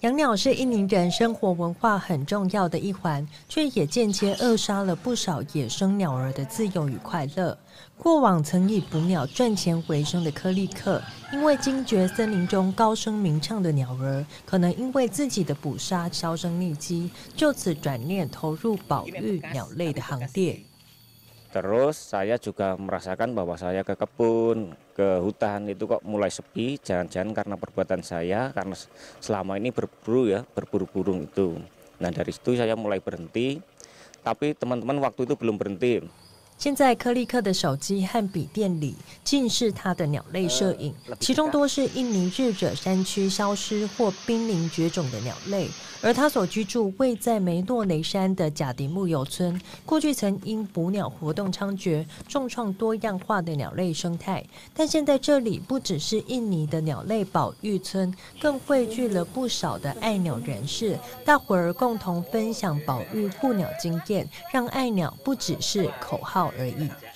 养鸟是印尼人生活文化很重要的一环，却也间接扼杀了不少野生鸟儿的自由与快乐。过往曾以捕鸟赚钱为生的柯立克，因为惊觉森林中高声鸣唱的鸟儿可能因为自己的捕杀销声匿迹，就此转念投入保育鸟类的行列。Terus saya juga merasakan bahwa saya ke kebun, ke hutan itu kok mulai sepi, jangan-jangan karena perbuatan saya, karena selama ini berburu ya, berburu burung itu. Nah dari situ saya mulai berhenti, tapi teman-teman waktu itu belum berhenti. 现在，科利克的手机和笔电里尽是他的鸟类摄影，其中多是印尼日惹山区消失或濒临绝种的鸟类。而他所居住位在梅诺雷山的贾迪木油村，过去曾因捕鸟活动猖獗，重创多样化的鸟类生态。但现在这里不只是印尼的鸟类保育村，更汇聚了不少的爱鸟人士，大伙儿共同分享保育护鸟经验，让爱鸟不只是口号。OEI. Iya, iya.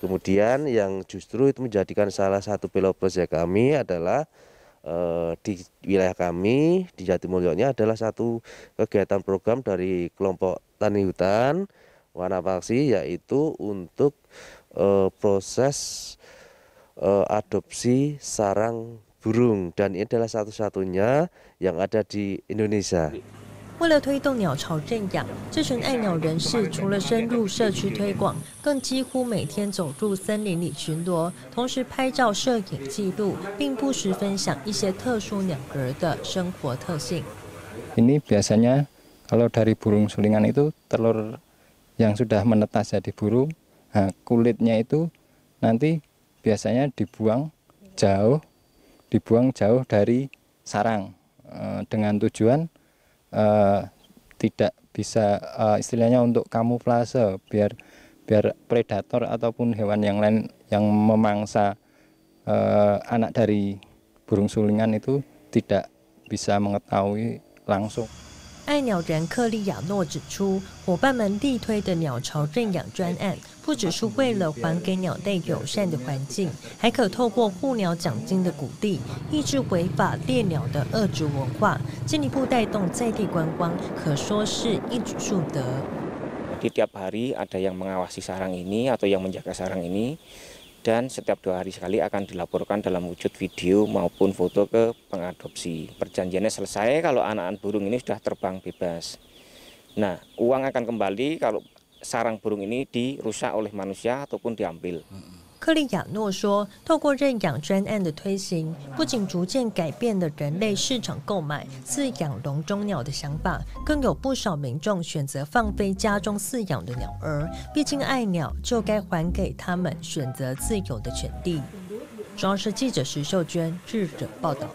Kemudian yang justru itu menjadikan salah satu pilot proyek kami adalah eh, di wilayah kami di Jatimulyo nya adalah satu kegiatan program dari kelompok tani hutan Wanapaksi yaitu untuk eh, proses eh, adopsi sarang burung dan ini adalah satu-satunya yang ada di Indonesia. 为了推动鸟巢镇养，这群爱鸟人士除了深入社区推广，更几乎每天走入森林里巡逻，同时拍照摄影记录，并不时分享一些特殊鸟儿的生活特性。Ini biasanya kalau dari burung sulingan itu telur yang sudah menetas jadi burung kulitnya itu nanti biasanya dibuang jauh, dibuang jauh dari sarang dengan tujuan Eh, tidak bisa uh, istilahnya untuk kamuflase biar biar predator ataupun hewan yang lain yang memangsa uh, anak dari burung sulingan itu tidak bisa mengetahui langsung. 爱鸟人克利亚诺指出，伙伴们力推的鸟巢认养专案，不只是为了还给鸟类友善的环境，还可透过护鸟奖金的鼓励，抑制违法猎鸟的恶主文化，进一步带动在地观光，可说是一举数得。d setiap hari ada yang mengawasi sarang ini atau yang menjaga sarang ini. dan setiap dua hari sekali akan dilaporkan dalam wujud video maupun foto ke pengadopsi. Perjanjiannya selesai kalau anak-anak burung ini sudah terbang bebas. Nah, uang akan kembali kalau sarang burung ini dirusak oleh manusia ataupun diambil. 克利亚诺说：“透过认养专案的推行，不仅逐渐改变了人类市场购买饲养笼中鸟的想法，更有不少民众选择放飞家中饲养的鸟儿。毕竟爱鸟就该还给他们选择自由的权利。”中央社记者石秀娟，智者报道。